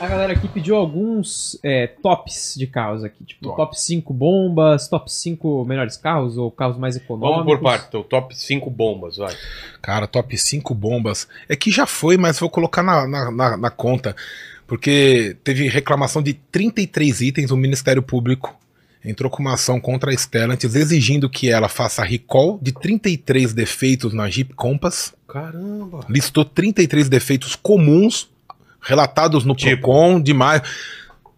A galera aqui pediu alguns é, tops de carros aqui, tipo top. 5 bombas, top 5 melhores carros ou carros mais econômicos. Vamos por parte, então, top 5 bombas, vai. Cara, top 5 bombas. É que já foi, mas vou colocar na, na, na, na conta, porque teve reclamação de 33 itens, o Ministério Público entrou com uma ação contra a Stellantis exigindo que ela faça recall de 33 defeitos na Jeep Compass. Caramba! Listou 33 defeitos comuns relatados no tipo. Procon, de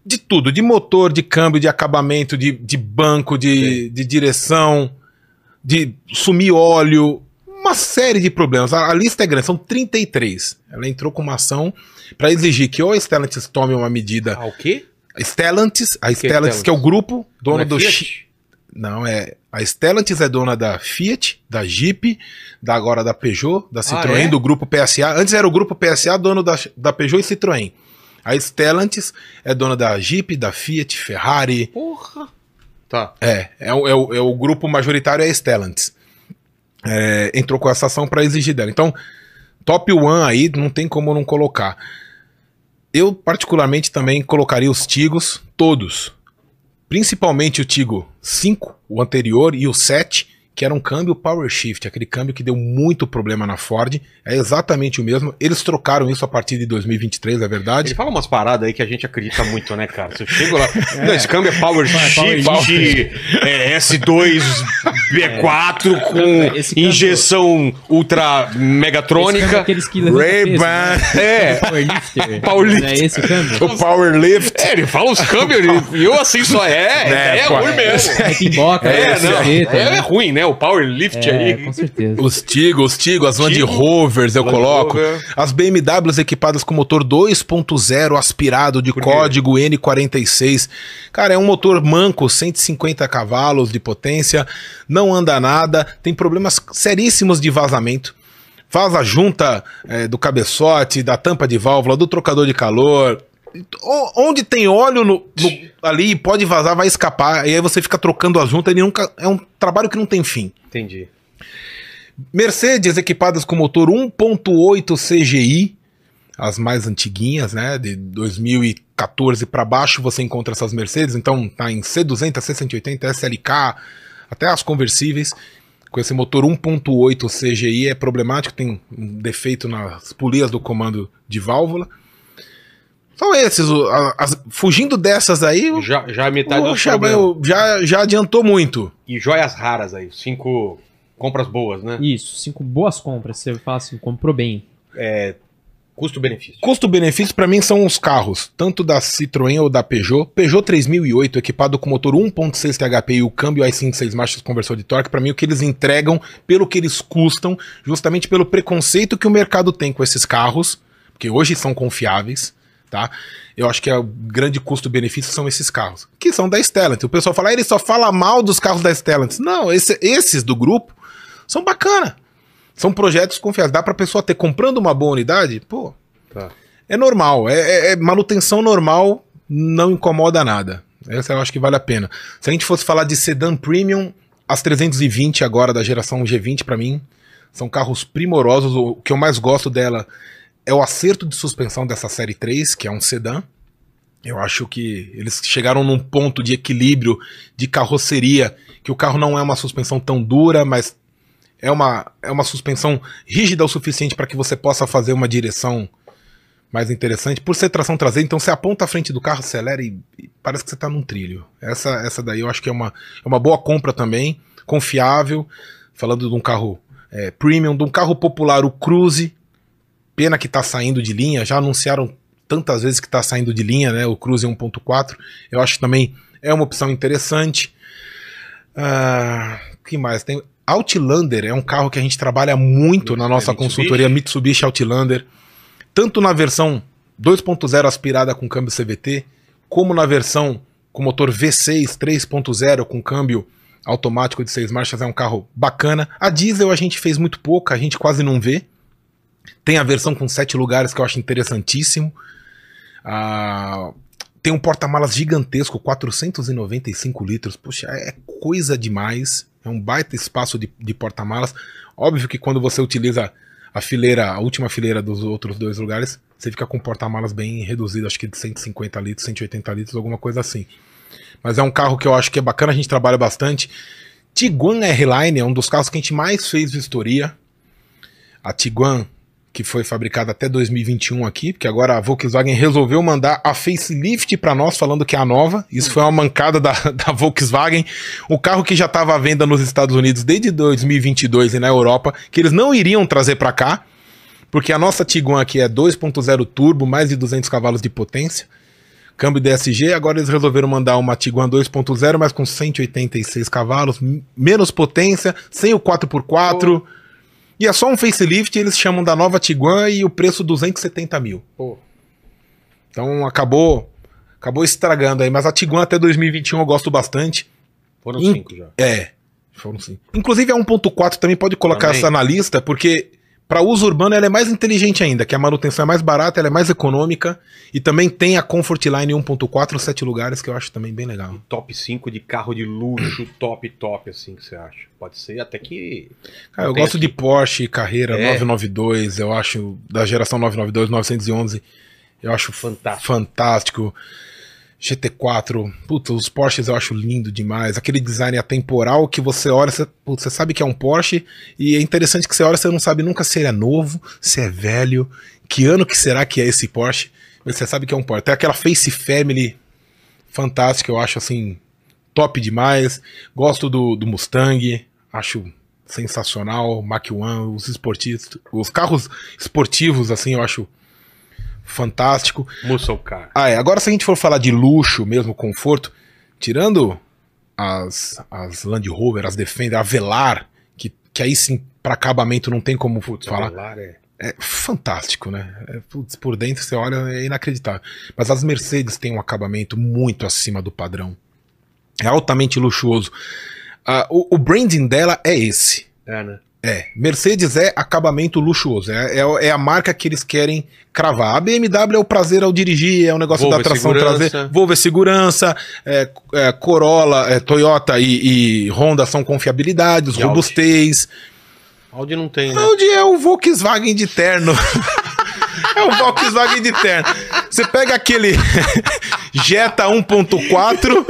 de tudo, de motor, de câmbio, de acabamento, de, de banco, de, de direção, de sumir óleo, uma série de problemas. A, a, lista é grande, são 33. Ela entrou com uma ação para exigir que ou a Stellantis tome uma medida. Ah, o quê? Stellantis, a que Stellantis, Stellantis, que é o grupo dono é do Fiat? Não, é. A Stellantis é dona da Fiat, da Jeep, da agora da Peugeot, da ah, Citroën, ah, é? do grupo PSA. Antes era o grupo PSA, dono da, da Peugeot e Citroën. A Stellantis é dona da Jeep, da Fiat, Ferrari. Porra! Tá. É, é, é, é, o, é o grupo majoritário é a Stellantis. É, entrou com essa ação para exigir dela. Então, top one aí, não tem como não colocar. Eu, particularmente, também colocaria os Tigos, todos principalmente o Tigo 5, o anterior, e o 7, que era um câmbio Power Shift, aquele câmbio que deu muito problema na Ford. É exatamente o mesmo. Eles trocaram isso a partir de 2023, é verdade. Ele fala umas paradas aí que a gente acredita muito, né, cara? Se eu chego lá. É. Não, esse câmbio é Power Shift, Power... É, S2 B4 é. com é, injeção ultra megatrônica. É aqueles que Ray-Ban. Né? É. Powerlifter. Powerlifter. É esse câmbio? O power É, ele fala os câmbios e eu assim só é. Né, é, é, é ruim mesmo. É, é, é, é, é ruim, né? o powerlift é, aí. Com certeza. Os Tigo, os Tigo, as Land Rovers eu Land coloco. Rover. As BMWs equipadas com motor 2.0 aspirado de Por código quê? N46. Cara, é um motor manco, 150 cavalos de potência, não anda nada, tem problemas seríssimos de vazamento vaza junta é, do cabeçote, da tampa de válvula, do trocador de calor, onde tem óleo no, no, ali pode vazar, vai escapar. E aí você fica trocando as juntas. Ele nunca, é um trabalho que não tem fim. Entendi. Mercedes equipadas com motor 1.8 CGI, as mais antiguinhas, né? De 2014 para baixo você encontra essas Mercedes. Então tá em C200, C180, SLK, até as conversíveis. Com esse motor 1.8 CGI é problemático, tem um defeito nas polias do comando de válvula. São esses. fugindo dessas aí. Já, já é metade do problema. Já, já adiantou muito. E joias raras aí. Cinco compras boas, né? Isso, cinco boas compras. Você fala assim, comprou bem. É, Custo-benefício. Custo-benefício para mim são os carros, tanto da Citroën ou da Peugeot. Peugeot 3008 equipado com motor 1.6 THP e o câmbio i5 6 marchas conversor de torque, para mim o que eles entregam, pelo que eles custam, justamente pelo preconceito que o mercado tem com esses carros, porque hoje são confiáveis tá? Eu acho que é o grande custo-benefício são esses carros, que são da Stellant. O pessoal fala, ah, ele só fala mal dos carros da Stellant. Não, esse, esses do grupo são bacana. São projetos confiáveis. Dá pra pessoa ter comprando uma boa unidade, pô. Tá. É normal, é, é, é manutenção normal, não incomoda nada. Essa eu acho que vale a pena. Se a gente fosse falar de sedã premium, as 320 agora da geração G20 para mim são carros primorosos. O que eu mais gosto dela é o acerto de suspensão dessa série 3, que é um sedã. Eu acho que eles chegaram num ponto de equilíbrio de carroceria, que o carro não é uma suspensão tão dura, mas é uma, é uma suspensão rígida o suficiente para que você possa fazer uma direção mais interessante. Por ser tração traseira, então você aponta a frente do carro, acelera e, e parece que você está num trilho. Essa, essa daí eu acho que é uma, é uma boa compra também, confiável. Falando de um carro é, premium, de um carro popular, o Cruze, Pena que está saindo de linha, já anunciaram tantas vezes que está saindo de linha, né? O Cruze 1.4. Eu acho que também é uma opção interessante. Ah, que mais? Tem Outlander é um carro que a gente trabalha muito na nossa consultoria Mitsubishi Outlander, tanto na versão 2.0 aspirada com câmbio CVT, como na versão com motor V6 3.0 com câmbio automático de seis marchas, é um carro bacana. A diesel a gente fez muito pouco, a gente quase não vê. Tem a versão com sete lugares que eu acho interessantíssimo. Ah, tem um porta-malas gigantesco, 495 litros. Puxa, é coisa demais. É um baita espaço de, de porta-malas. Óbvio que quando você utiliza a fileira, a última fileira dos outros dois lugares, você fica com porta-malas bem reduzido, acho que de 150 litros, 180 litros, alguma coisa assim. Mas é um carro que eu acho que é bacana, a gente trabalha bastante. Tiguan R-Line é um dos carros que a gente mais fez vistoria. A Tiguan que foi fabricada até 2021 aqui, porque agora a Volkswagen resolveu mandar a facelift para nós, falando que é a nova. Isso foi uma mancada da, da Volkswagen. O carro que já estava à venda nos Estados Unidos desde 2022 e na Europa, que eles não iriam trazer para cá, porque a nossa Tiguan aqui é 2.0 turbo, mais de 200 cavalos de potência câmbio DSG, agora eles resolveram mandar uma Tiguan 2.0, mas com 186 cavalos, menos potência, sem o 4x4, oh. E é só um facelift, eles chamam da nova Tiguan e o preço 270 mil. Pô. Então acabou acabou estragando aí. Mas a Tiguan até 2021 eu gosto bastante. Foram In... cinco já. É, foram cinco. Inclusive é a 1.4 também pode colocar também. essa na lista, porque para uso urbano, ela é mais inteligente ainda, que a manutenção é mais barata, ela é mais econômica e também tem a Comfortline 1.4, sete lugares, que eu acho também bem legal. E top 5 de carro de luxo, top, top, assim que você acha. Pode ser até que. Cara, eu gosto aqui. de Porsche, Carreira é. 992, eu acho, da geração 992, 911, eu acho fantástico. fantástico. GT4, puta, os Porsches eu acho lindo demais. Aquele design atemporal que você olha, você, putz, você sabe que é um Porsche, e é interessante que você olha, você não sabe nunca se ele é novo, se é velho, que ano que será que é esse Porsche, mas você sabe que é um Porsche. Tem aquela Face Family fantástica, eu acho assim, top demais. Gosto do, do Mustang, acho sensacional, Mach 1, os esportistas, os carros esportivos, assim, eu acho fantástico. Muscle car. Ah, é. Agora, se a gente for falar de luxo mesmo, conforto, tirando as, as Land Rover, as Defender, a Velar, que, que aí sim, para acabamento não tem como Putz, falar. Velar é... é fantástico, né? É, putz, por dentro você olha, é inacreditável. Mas as Mercedes têm um acabamento muito acima do padrão. É altamente luxuoso. Ah, o, o branding dela é esse. É, né? É, Mercedes é acabamento luxuoso. É, é, é, a marca que eles querem cravar. A BMW é o prazer ao dirigir, é um negócio Volvo da é tração traseira. Volvo é segurança, é, é Corolla, é, Toyota e, e, Honda são confiabilidades, e robustez. Audi. Audi não tem, né? Audi é o Volkswagen de terno. é o Volkswagen de terno. Você pega aquele Jetta 1.4,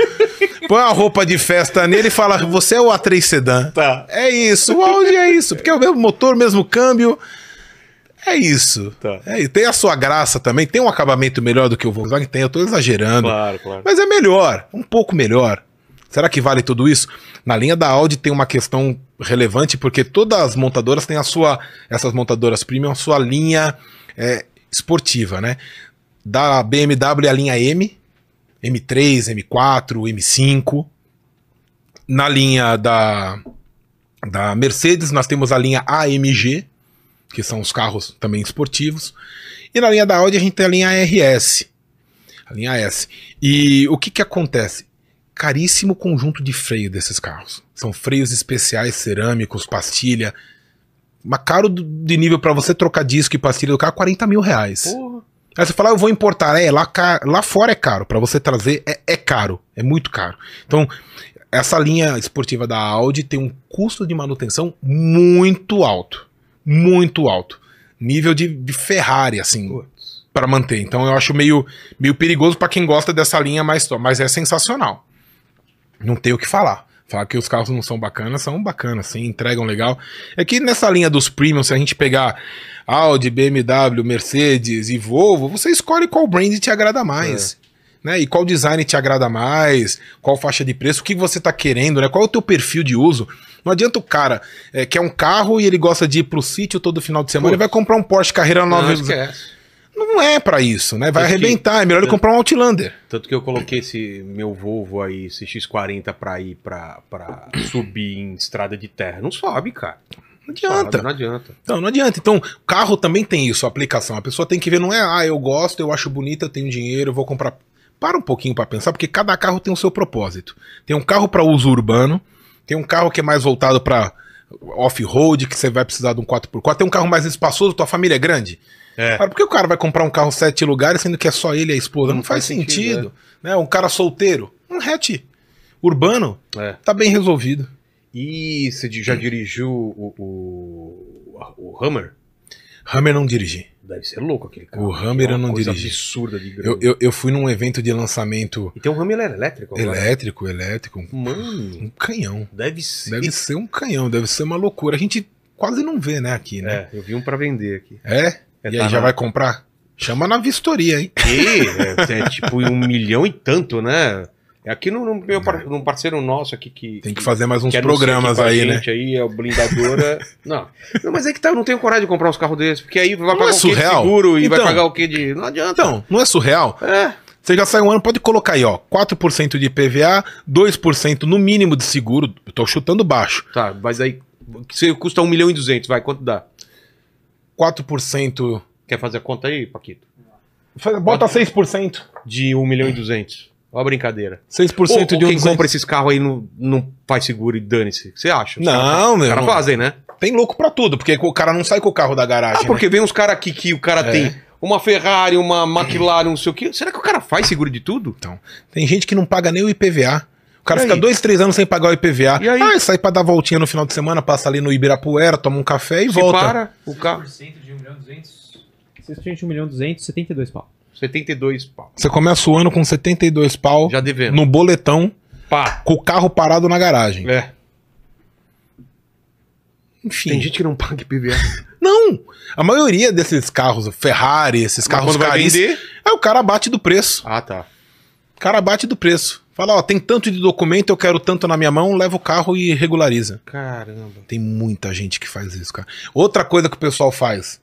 põe uma roupa de festa nele e fala: Você é o A3 Sedan. Tá. É isso, o Audi é isso, porque é o mesmo motor, mesmo câmbio. É isso. Tá. É, e tem a sua graça também, tem um acabamento melhor do que o Volkswagen tem, eu tô exagerando. Claro, claro. Mas é melhor, um pouco melhor. Será que vale tudo isso? Na linha da Audi tem uma questão relevante, porque todas as montadoras têm a sua, essas montadoras premium, a sua linha é, esportiva, né? da BMW a linha M, M3, M4, M5. Na linha da, da Mercedes, nós temos a linha AMG, que são os carros também esportivos. E na linha da Audi, a gente tem a linha RS. A linha S. E o que, que acontece? Caríssimo conjunto de freio desses carros. São freios especiais, cerâmicos, pastilha. Mas caro de nível para você trocar disco e pastilha do carro, 40 mil reais. Porra. Aí você fala, ah, eu vou importar. É, lá, lá fora é caro. Para você trazer é, é caro. É muito caro. Então, essa linha esportiva da Audi tem um custo de manutenção muito alto. Muito alto. Nível de, de Ferrari, assim, para manter. Então, eu acho meio, meio perigoso para quem gosta dessa linha mais Mas é sensacional. Não tem o que falar. Falar que os carros não são bacanas, são bacanas, sim, entregam legal. É que nessa linha dos premium, se a gente pegar Audi, BMW, Mercedes e Volvo, você escolhe qual brand te agrada mais. É. Né? E qual design te agrada mais, qual faixa de preço, o que você está querendo, né? Qual é o teu perfil de uso? Não adianta o cara é, quer um carro e ele gosta de ir pro sítio todo final de semana, ele vai comprar um Porsche Carreira 9... Não, não é para isso, né? Vai tanto arrebentar, que, é melhor ele comprar um Outlander. Tanto que eu coloquei esse meu Volvo aí, esse X40 para ir para subir em estrada de terra, não sobe, cara. Não adianta. não adianta. Então, não adianta. Então, carro também tem isso, a aplicação. A pessoa tem que ver, não é, ah, eu gosto, eu acho bonito, eu tenho dinheiro, eu vou comprar. Para um pouquinho para pensar, porque cada carro tem o seu propósito. Tem um carro para uso urbano, tem um carro que é mais voltado para off-road, que você vai precisar de um 4x4, tem um carro mais espaçoso, tua família é grande. É. por que o cara vai comprar um carro sete lugares sendo que é só ele e a esposa? Não, Não faz, faz, sentido. sentido é. né? Um cara solteiro, um hatch urbano, é. tá bem resolvido. E você já hum. dirigiu o, o, o, Hammer? Hammer não dirigi. Deve ser louco aquele carro. O Hammer é eu não dirigi. absurda de Eu, eu, eu, fui num evento de lançamento. tem um Hammer elétrico? Agora. Elétrico, elétrico. Mano. Um canhão. Deve ser. Deve ser um canhão, deve ser uma loucura. A gente quase não vê, né, aqui, né? É, eu vi um para vender aqui. É? É, e tá aí na... já vai comprar? Chama na vistoria, hein? E, é, é, tipo um milhão e tanto, né? É Aqui no, no meu é. num parceiro nosso aqui que. Tem que fazer mais uns programas aí, né? Aí, é o blindadora. não. não. Mas é que tá, eu não tenho coragem de comprar uns carros desses, porque aí vai não pagar é o quê de seguro e então, vai pagar o quê de. Não adianta. Então, não é surreal? É. Você já sai um ano, pode colocar aí, ó, 4% de PVA, 2% no mínimo de seguro. Eu tô chutando baixo. Tá, mas aí. Se custa 1 milhão e 200, vai, quanto dá? 4%. Quer fazer a conta aí, Paquito? Bota 6%. De 1 milhão e 200. a brincadeira. 6% ou, de ou quem compra esses carros aí não, não faz seguro e dane-se. Você acha? não, meu. Os caras fazem, né? Tem louco pra tudo, porque o cara não sai com o carro da garagem. Ah, porque né? vem uns caras aqui que o cara é. tem uma Ferrari, uma McLaren, não sei o quê. Será que o cara faz seguro de tudo? Então, tem gente que não paga nem o IPVA cara e fica aí? dois, três anos sem pagar o IPVA. E aí? Ah, é sai pra dar voltinha no final de semana, passa ali no Ibirapuera, toma um café e Se volta. para o carro. de 1 milhão de 1 milhão 200, 72 pau. 72 pau. Você começa o ano com 72 pau. Já devendo. No boletão. Pá. Com o carro parado na garagem. É. Enfim. Tem gente que não paga IPVA. não! A maioria desses carros, Ferrari, esses Mas carros caríssimos. Aí é, o cara bate do preço. Ah, tá. O cara bate do preço. Fala, ó, tem tanto de documento, eu quero tanto na minha mão, leva o carro e regulariza. Caramba. Tem muita gente que faz isso, cara. Outra coisa que o pessoal faz,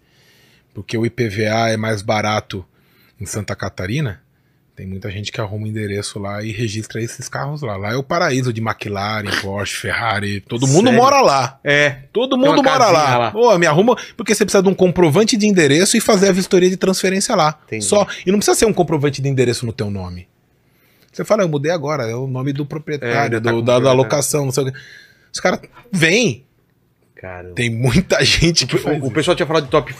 porque o IPVA é mais barato em Santa Catarina, tem muita gente que arruma o endereço lá e registra esses carros lá. Lá é o paraíso de McLaren, Porsche, Ferrari. Todo mundo Sério? mora lá. É. Todo mundo mora lá. lá. Pô, me arruma. Porque você precisa de um comprovante de endereço e fazer a vistoria de transferência lá. Entendi. Só. E não precisa ser um comprovante de endereço no teu nome. Você fala, eu mudei agora, é o nome do proprietário, é, tá do, da, da, né? locação, não sei o que. Os caras vêm. Tem muita gente que. O, o pessoal tinha falado de top